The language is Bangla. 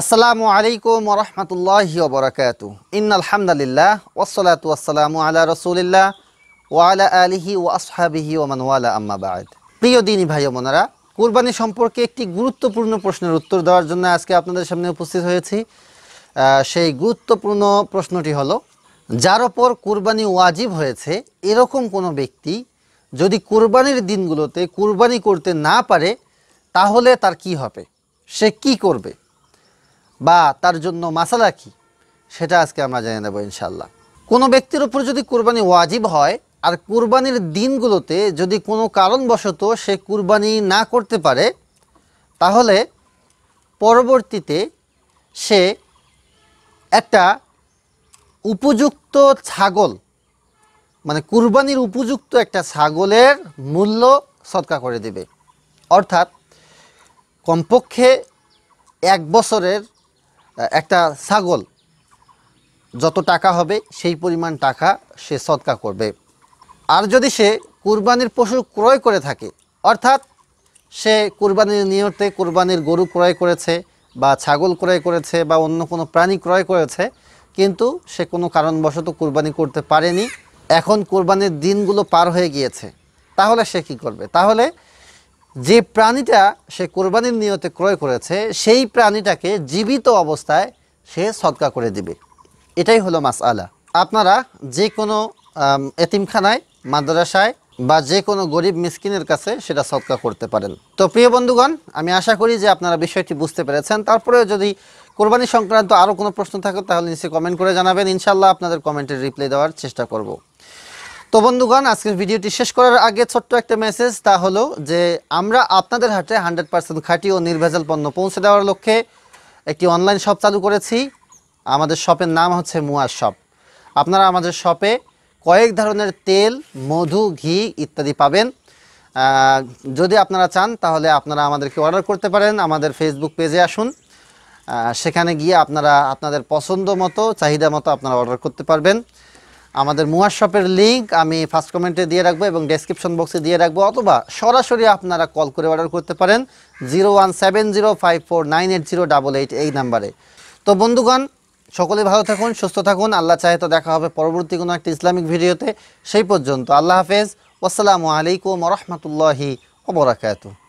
আসসালামু আলাইকুম রহমতুল্লাহি ওবরাকাত ইন আলহামদুলিল্লাহ ওসলাত ওয়াসালামু আলা রসুলিল্লাহ ওয়ালা আলিহি ও আসহাবিহি ওমানওয়ালা আম্মাবাদ প্রিয় দিনী ভাই মোনারা কুরবানি সম্পর্কে একটি গুরুত্বপূর্ণ প্রশ্নের উত্তর দেওয়ার জন্য আজকে আপনাদের সামনে উপস্থিত হয়েছি সেই গুরুত্বপূর্ণ প্রশ্নটি হলো যার ওপর কুরবানি ওয়াজিব হয়েছে এরকম কোনো ব্যক্তি যদি কুরবানির দিনগুলোতে কুরবানি করতে না পারে তাহলে তার কি হবে সে কি করবে বা তার জন্য মাসালা কি সেটা আজকে আমরা জেনে দেবো ইনশাল্লাহ কোনো ব্যক্তির উপর যদি কুরবানি ওয়াজিব হয় আর কুরবানির দিনগুলোতে যদি কোনো কারণবশত সে কুরবানি না করতে পারে তাহলে পরবর্তীতে সে একটা উপযুক্ত ছাগল মানে কুরবানির উপযুক্ত একটা ছাগলের মূল্য সৎকা করে দেবে অর্থাৎ কমপক্ষে এক বছরের একটা ছাগল যত টাকা হবে সেই পরিমাণ টাকা সে সৎকা করবে আর যদি সে কুরবানির পশু ক্রয় করে থাকে অর্থাৎ সে কুরবানির নিয়তে কুরবানির গরু ক্রয় করেছে বা ছাগল ক্রয় করেছে বা অন্য কোনো প্রাণী ক্রয় করেছে কিন্তু সে কোনো কারণবশত কুরবানি করতে পারেনি এখন কোরবানির দিনগুলো পার হয়ে গিয়েছে তাহলে সে কি করবে তাহলে যে প্রাণীটা সে কোরবানির নিয়তে ক্রয় করেছে সেই প্রাণীটাকে জীবিত অবস্থায় সে সদকা করে দিবে এটাই হলো মাস আলা আপনারা যে কোনো এতিমখানায় মাদ্রাসায় বা যে কোনো গরিব মিসকিনের কাছে সেটা সৎকা করতে পারেন তো প্রিয় বন্ধুগণ আমি আশা করি যে আপনারা বিষয়টি বুঝতে পেরেছেন তারপরেও যদি কোরবানি সংক্রান্ত আরও কোনো প্রশ্ন থাকে তাহলে নিচে কমেন্ট করে জানাবেন ইনশাল্লাহ আপনাদের কমেন্টের রিপ্লাই দেওয়ার চেষ্টা করব তো বন্ধুগণ আজকের ভিডিওটি শেষ করার আগে ছোট্ট একটা মেসেজ তা হলো যে আমরা আপনাদের হাটে হান্ড্রেড পার্সেন্ট খাঁটি ও নির্ভেজাল পণ্য পৌঁছে দেওয়ার লক্ষ্যে একটি অনলাইন শপ চালু করেছি আমাদের শপের নাম হচ্ছে মুয়ার শপ আপনারা আমাদের শপে কয়েক ধরনের তেল মধু ঘি ইত্যাদি পাবেন যদি আপনারা চান তাহলে আপনারা আমাদেরকে অর্ডার করতে পারেন আমাদের ফেসবুক পেজে আসুন সেখানে গিয়ে আপনারা আপনাদের পছন্দ মতো চাহিদা মতো আপনারা অর্ডার করতে পারবেন আমাদের মুয়ার শপের লিঙ্ক আমি ফার্স্ট কমেন্টে দিয়ে রাখবো এবং ডেসক্রিপশন বক্সে দিয়ে রাখবো অথবা সরাসরি আপনারা কল করে অর্ডার করতে পারেন zero one seven zero five four nine eight zero double eight এই নাম্বারে তো বন্ধুগণ সকলে ভালো থাকুন সুস্থ থাকুন আল্লাহ চাহে তো দেখা হবে পরবর্তী কোনো একটা ইসলামিক ভিডিওতে সেই পর্যন্ত আল্লাহ হাফেজ আসসালামু আলাইকুম রহমতুল্লাহি ওবরাকাতু